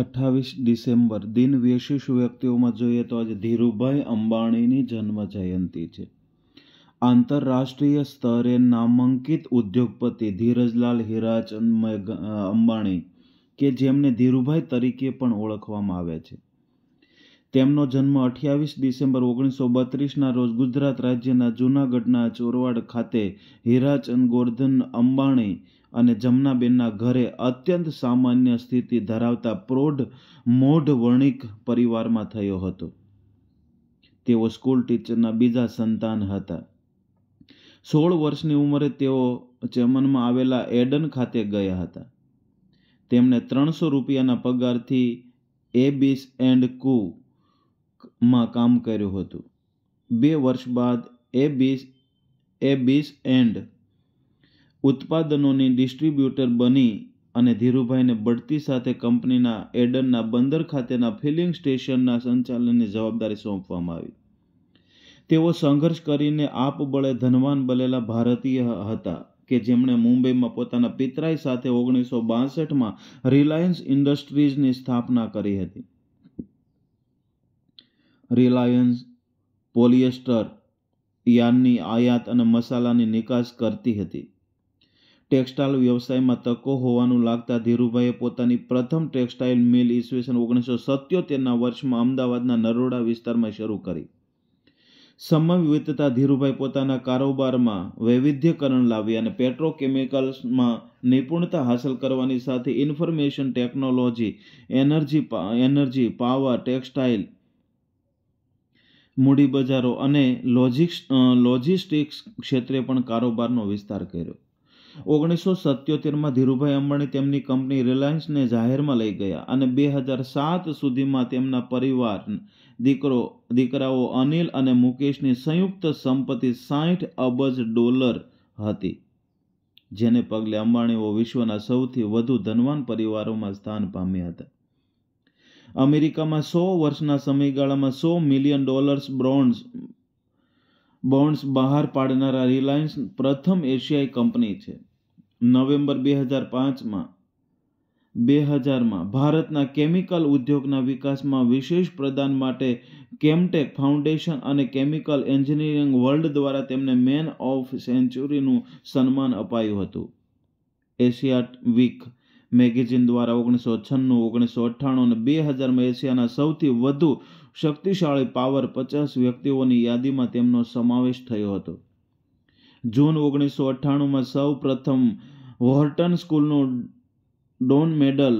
અઠ્ઠાવીસ ડિસેમ્બર દિન વિશેષ વ્યક્તિઓમાં જોઈએ તો આજે ધીરુભાઈ અંબાણીની જન્મ જયંતિ છે આંતરરાષ્ટ્રીય સ્તરે નામાંકિત ઉદ્યોગપતિ ધીરજલાલ હીરાચંદ અંબાણી કે જેમને ધીરુભાઈ તરીકે પણ ઓળખવામાં આવે છે તેમનો જન્મ અઠ્યાવીસ ડિસેમ્બર ઓગણીસો બત્રીસના રોજ ગુજરાત રાજ્યના જૂનાગઢના ચોરવાડ ખાતે હીરાચંદ ગોર્ધન અંબાણી અને જમનાબેનના ઘરે અત્યંત સામાન્ય સ્થિતિ ધરાવતા પ્રૌઢ મોઢ વર્ણિક પરિવારમાં થયો હતો તેઓ સ્કૂલ ટીચરના બીજા સંતાન હતા સોળ વર્ષની ઉંમરે તેઓ ચેમનમાં આવેલા એડન ખાતે ગયા હતા તેમણે ત્રણસો રૂપિયાના પગારથી એબીસ એન્ડ કુ માં કામ કર્યું હતું બે વર્ષ બાદ એબીસ એબીસ એન્ડ ઉત્પાદનોની ડિસ્ટ્રીબ્યુટર બની અને ધીરુભાઈને બઢતી સાથે કંપનીના એડનના બંદર ખાતેના ફિલિંગ સ્ટેશનના સંચાલનની જવાબદારી સોંપવામાં આવી તેઓ સંઘર્ષ કરીને આપબળે ધનવાન બનેલા ભારતીય હતા કે જેમણે મુંબઈમાં પોતાના પિતરાઈ સાથે ઓગણીસો બાસઠમાં રિલાયન્સ ઇન્ડસ્ટ્રીઝની સ્થાપના કરી હતી રિલાયન્સ પોલિએસ્ટર યાનની આયાત અને મસાલાની નિકાસ કરતી હતી ટેક્સટાઇલ વ્યવસાયમાં તકો હોવાનું લાગતા ધીરુભાઈએ પોતાની પ્રથમ ટેક્સટાઇલ મિલ ઈસવીસન ઓગણીસો સત્યોતેરના વર્ષમાં અમદાવાદના નરોડા વિસ્તારમાં શરૂ કરી સમય વિતતા ધીરુભાઈ પોતાના કારોબારમાં વૈવિધ્યકરણ લાવી અને પેટ્રોકેમિકલ્સમાં નિપુણતા હાંસલ કરવાની સાથે information technology energy energy power textile મૂડીબજારો અને લોજિક્સ લોજિસ્ટિક્સ ક્ષેત્રે પણ કારોબારનો વિસ્તાર કર્યો ઓગણીસો સત્યોતેરમાં ધીરુભાઈ અંબાણી તેમની કંપની રિલાયન્સને જાહેરમાં લઈ ગયા અને બે હજાર સાત સુધીમાં તેમના પરિવાર દીકરો દીકરાઓ અનિલ અને મુકેશની સંયુક્ત સંપત્તિ સાઠ અબજ ડોલર હતી જેને પગલે અંબાણીઓ વિશ્વના સૌથી વધુ ધનવાન પરિવારોમાં સ્થાન પામ્યા હતા અમેરિકામાં સો વર્ષના સમયગાળામાં સો મિલિયન ડોલર્સ બ્રોન્ઝ બોન્ડ્સ બહાર પાડનારા રિલાયન્સ પ્રથમ એશિયાઈ કંપની છે નવેમ્બર બે હજાર પાંચમાં બે હજારમાં ભારતના કેમિકલ ઉદ્યોગના વિકાસમાં વિશેષ પ્રદાન માટે કેમટેક ફાઉન્ડેશન અને કેમિકલ એન્જિનિયરિંગ વર્લ્ડ દ્વારા તેમને મેન ઓફ સેન્ચુરીનું સન્માન અપાયું હતું એશિયા વીક મેગેઝિન દ્વારા ઓગણીસો છન્નું ઓગણીસો અઠ્ઠાણું અને બે હજારમાં એશિયાના સૌથી વધુ શક્તિશાળી પાવર પચાસ વ્યક્તિઓની યાદીમાં તેમનો સમાવેશ થયો હતો જૂન ઓગણીસો અઠ્ઠાણુંમાં સૌ પ્રથમ વોહર્ટન સ્કૂલનો ડોન મેડલ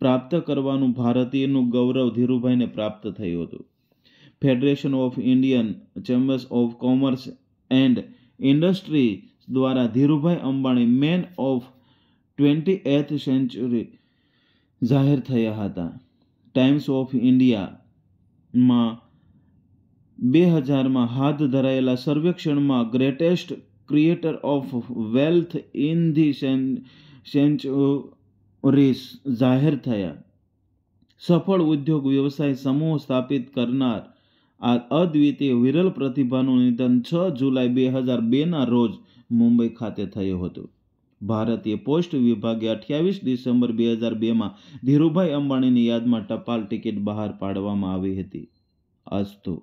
પ્રાપ્ત કરવાનું ભારતીયનું ગૌરવ ધીરુભાઈને પ્રાપ્ત થયું હતું federation of Indian chambers of commerce and industry દ્વારા Dhirubhai Ambani man of twentieth century જાહેર થયા હતા ટાઈમ્સ ઓફ ઇન્ડિયામાં બે હજારમાં હાથ ધરાયેલા સર્વેક્ષણમાં greatest creator of wealth in the centuries uh, જાહેર થયા સફળ ઉદ્યોગ વ્યવસાય સમૂહ સ્થાપિત કરનાર આ અદ્વિતીય વિરલ પ્રતિભાનું નિધન છ જુલાઈ બે હજાર બેના રોજ મુંબઈ ખાતે થયું હતું ભારતીય પોસ્ટ વિભાગે અઠ્યાવીસ ડિસેમ્બર બે હજાર બેમાં ધીરુભાઈ અંબાણીની યાદમાં ટપાલ ટિકિટ બહાર પાડવામાં આવી હતી અસ્તુ